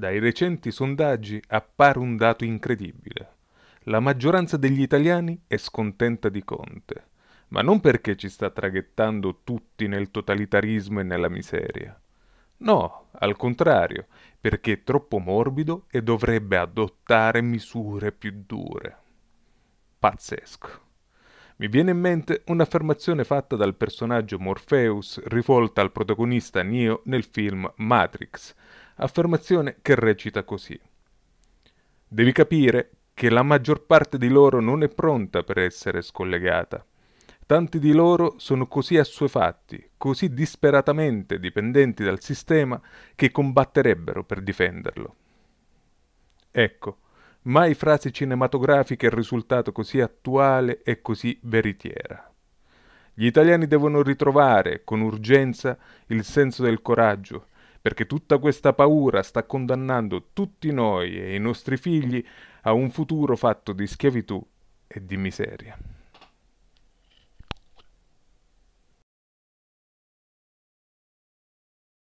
Dai recenti sondaggi appare un dato incredibile. La maggioranza degli italiani è scontenta di Conte, ma non perché ci sta traghettando tutti nel totalitarismo e nella miseria. No, al contrario, perché è troppo morbido e dovrebbe adottare misure più dure. Pazzesco. Mi viene in mente un'affermazione fatta dal personaggio Morpheus rivolta al protagonista Neo nel film Matrix, affermazione che recita così. Devi capire che la maggior parte di loro non è pronta per essere scollegata. Tanti di loro sono così assuefatti, così disperatamente dipendenti dal sistema, che combatterebbero per difenderlo. Ecco, mai frasi cinematografiche è risultato così attuale e così veritiera. Gli italiani devono ritrovare, con urgenza, il senso del coraggio, perché tutta questa paura sta condannando tutti noi e i nostri figli a un futuro fatto di schiavitù e di miseria.